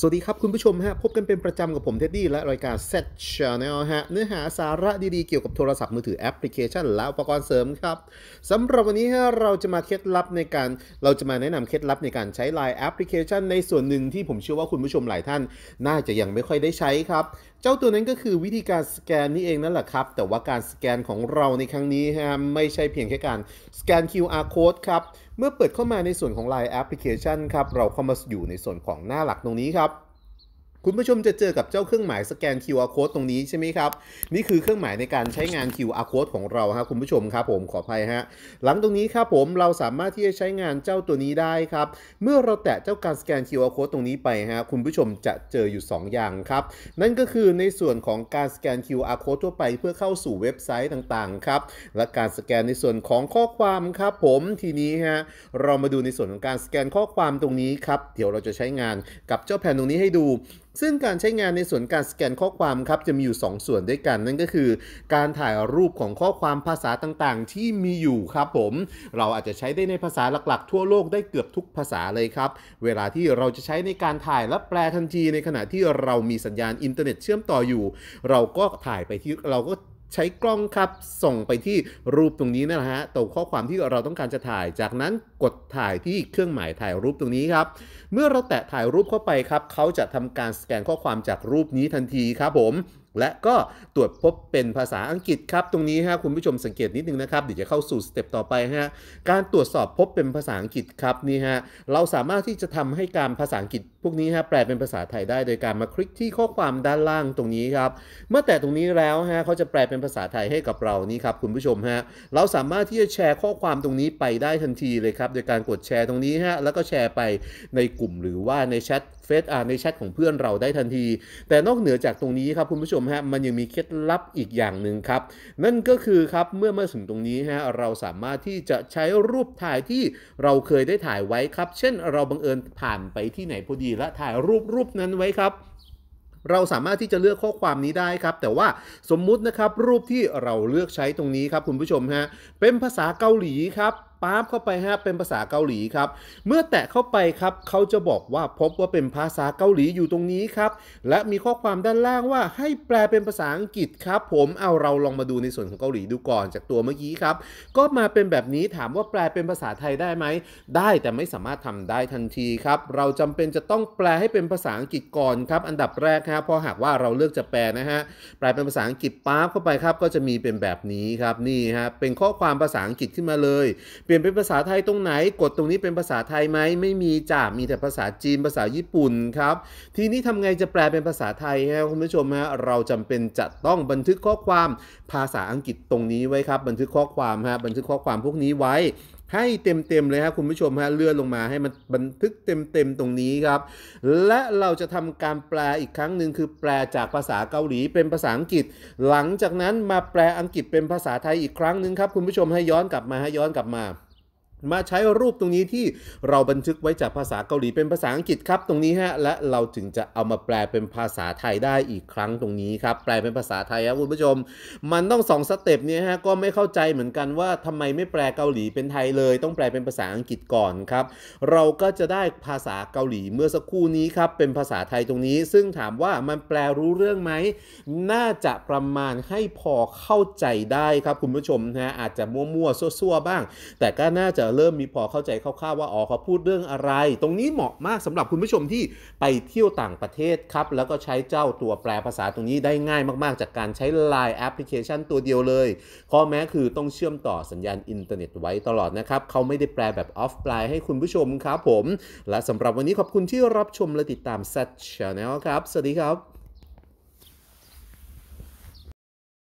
สวัสดีครับคุณผู้ชมฮะ พบกันเป็นประจำกับผมเท็ดดี้และรายการ Set Channel ฮะ เนื้อหาสาระดีๆ เกี่ยวกับโทรศัพท์มือถือแอปพลิเคชัน และอุปกรณ์เสริมครับสำหรับวันนี้ฮะ เราจะมาเคล็ดลับในการเราจะมาแนะนำเคล็ดลับในการใช้ไลน์แอปพลิเคชันในส่วนหนึ่งที่ผมเชื่อว่าคุณผู้ชมหลายท่าน น่าจะยังไม่ค่อยได้ใช้ครับ เจ้าตัวนั้นก็คือวิธีการสแกนนี่เองนั่นแหละครับ แต่ว่าการสแกนของเราในครั้งนี้ฮะไม่ใช่เพียงแค่การสแกน QR code ครับเมื่อเปิดเข้ามาในส่วนของ Line แอปพลิเคชันครับเราเข้ามาอยู่ในส่วนของหน้าหลักตรงนี้ครับคุณผู้ชมจะเจอกับเจ้าเครื่องหมายสแกน QR code ตรงนี้ใช่ไหมครับนี่คือเครื่องหมายในการใช้งาน QR code ของเราับคุณผู้ชมครับผมขออภัยฮะหลังตรงนี้ครับผมเราสามารถที่จะใช้งานเจ้าตัวนี้ได้ครับ เมื่อเราแตะเจ้าการสแกน QR code ตรงนี้ไปฮะคุณผู้ชมจะเจออยู่ 2 อย่างครับนั่นก็คือในส่วนของการสแกน QR code ทั่วไปเพื่อเข้าสู่เว็บไซต์ต่าง ๆครับ และการสแกนในส่วนของข้อความครับผมทีนี้ฮะเรามาดูในส่วนของการสแกนข้อความตรงนี้ครับเดี๋ยวเราจะใช้งานกับเจ้าแผ่นตรงนี้ให้ดูซึ่งการใช้งานในส่วนการสแกนข้อความครับจะมีอยู่ 2 ส่วนด้วยกัน นั่นก็คือ การถ่ายรูปของข้อความภาษาต่างๆ ที่มีอยู่ครับผม เราอาจจะใช้ได้ในภาษาหลักๆ ทั่วโลกได้เกือบทุกภาษาเลยครับ เวลาที่เราจะใช้ในการถ่ายและแปลทันทีในขณะที่เรามีสัญญาณอินเทอร์เน็ตเชื่อมต่ออยู่ เราก็ถ่ายไปที่เราก็ใช้กล้องครับส่งไปที่รูปตรงนี้นะฮะตัวข้อความที่เราต้องการจะถ่าย จากนั้นกดถ่ายที่เครื่องหมายถ่ายรูปตรงนี้ครับเมื่อเราแตะถ่ายรูปเข้าไปครับเขาจะทำการสแกนข้อความจากรูปนี้ทันทีครับผมและก็ตรวจพบเป็นภาษาอังกฤษครับตรงนี้ฮะคุณผู้ชมสังเกตนิดนึงนะครับเดี๋ยวจะเข้าสู่สเต็ปต่อไปฮะการตรวจสอบพบเป็นภาษาอังกฤษครับนี่ฮะเราสามารถที่จะทำให้การภาษาอังกฤษพวกนี้ฮะแปลเป็นภาษาไทยได้โดยการมาคลิกที่ข้อความด้านล่างตรงนี้ครับ เมื่อแต่ตรงนี้แล้วฮะเขาจะแปลเป็นภาษาไทยให้กับเรานี่ครับคุณผู้ชมฮะเราสามารถที่จะแชร์ข้อความตรงนี้ไปได้ทันทีเลยครับโดยการกดแชร์ตรงนี้ฮะแล้วก็แชร์ไปในกลุ่มหรือว่าในแชทเฟซในแชทของเพื่อนเราได้ทันที แต่นอกเหนือจากตรงนี้ครับคุณผู้ชมฮะมันยังมีเคล็ดลับอีกอย่างหนึ่งครับ นั่นก็คือครับเมื่อมาถึงตรงนี้ฮะเราสามารถที่จะใช้รูปถ่ายที่เราเคยได้ถ่ายไว้ครับ เช่นเราบังเอิญผ่านไปที่ไหนพอดีและถ่ายรูปรูปนั้นไว้ครับ เราสามารถที่จะเลือกข้อความนี้ได้ครับ แต่ว่าสมมุตินะครับรูปที่เราเลือกใช้ตรงนี้ครับ คุณผู้ชมฮะเป็นภาษาเกาหลีครับป๊าบเข้าไปฮะเป็นภาษาเกาหลีครับ เมื่อแตะเข้าไปครับเขาจะบอกว่าพบว่าเป็นภาษาเกาหลีอยู่ตรงนี้ครับ และมีข้อความด้านล่างว่า ให้แปลเป็นภาษาอังกฤษครับ ผมเอาเราลองมาดูในส่วนของเกาหลีดูก่อนจากตัวเมื่อกี้ครับ ก็มาเป็นแบบนี้ถามว่าแปลเป็นภาษาไทยได้ไหมได้แต่ไม่สามารถทำได้ทันทีครับ เราจำเป็นจะต้องแปลให้เป็นภาษาอังกฤษก่อนครับอันดับแรกครับพอหากว่าเราเลือกจะแปลนะฮะแปลเป็นภาษาอังกฤษป๊าบเข้าไปครับก็จะมีเป็นแบบนี้ครับนี่ฮะเป็นข้อความภาษาอังกฤษขึ้นมาเลยเปลี่ยนเป็นภาษาไทยตรงไหน กดตรงนี้เป็นภาษาไทยไหม ไม่มีจ้ามีแต่ภาษาจีน ภาษาญี่ปุ่นครับ ทีนี้ทำไงจะแปลเป็นภาษาไทยครคุณผู้ชมฮะเราจำเป็นจะต้องบันทึกข้อความภาษาอังกฤษตรงนี้ไว้ครับ บันทึกข้อความฮะ บันทึกข้อความพวกนี้ไว้ให้เต็มๆเลยครับคุณผู้ชมฮะเลื่อนลงมาให้มันบันทึกเต็มๆตรงนี้ครับ และเราจะทำการแปลอีกครั้งหนึ่งคือแปลจากภาษาเกาหลีเป็นภาษาอังกฤษ หลังจากนั้นมาแปลอังกฤษเป็นภาษาไทยอีกครั้งหนึ่งครับคุณผู้ชมให้ย้อนกลับมาให้ย้อนกลับมามาใช้รูปตรงนี้ที่เราบันทึกไว้จากภาษาเกาหลีเป็นภาษาอังกฤษครับตรงนี้ฮะและเราถึงจะเอามาแปลเป็นภาษาไทยได้อีกครั้งตรงนี้ครับแปลเป็นภาษาไทยครับคุณผู้ชมมันต้องสองสเต็ปเนี่ยฮะก็ไม่เข้าใจเหมือนกันว่าทำไมไม่แปลเกาหลีเป็นไทยเลย ต้องแปลเป็นภาษาอังกฤษก่อนครับเราก็จะได้ภาษาเกาหลีเมื่อสักครู่นี้ครับเป็นภาษาไทยตรงนี้ ซึ่งถามว่ามันแปลรู้เรื่องไหมน่าจะประมาณให้พอเข้าใจได้ครับคุณผู้ชมนะอาจจะมั่วๆ ซั่วๆ บ้าง แต่ก็น่าจะเริ่มมีพอเข้าใจคร่าวๆว่า อ๋อเขาพูดเรื่องอะไร ตรงนี้เหมาะมากสำหรับคุณผู้ชมที่ไปเที่ยวต่างประเทศครับ แล้วก็ใช้เจ้าตัวแปลภาษาตรงนี้ได้ง่ายมากๆ จากการใช้ไลน์แอปพลิเคชันตัวเดียวเลยข้อแม้คือต้องเชื่อมต่อสัญญาณอินเทอร์เน็ตไว้ตลอดนะครับ เขาไม่ได้แปลแบบออฟไลน์ให้คุณผู้ชมครับผม และสำหรับวันนี้ขอบคุณที่รับชมและติดตาม s ซ t ชาแนลครับ สวัสดีครับ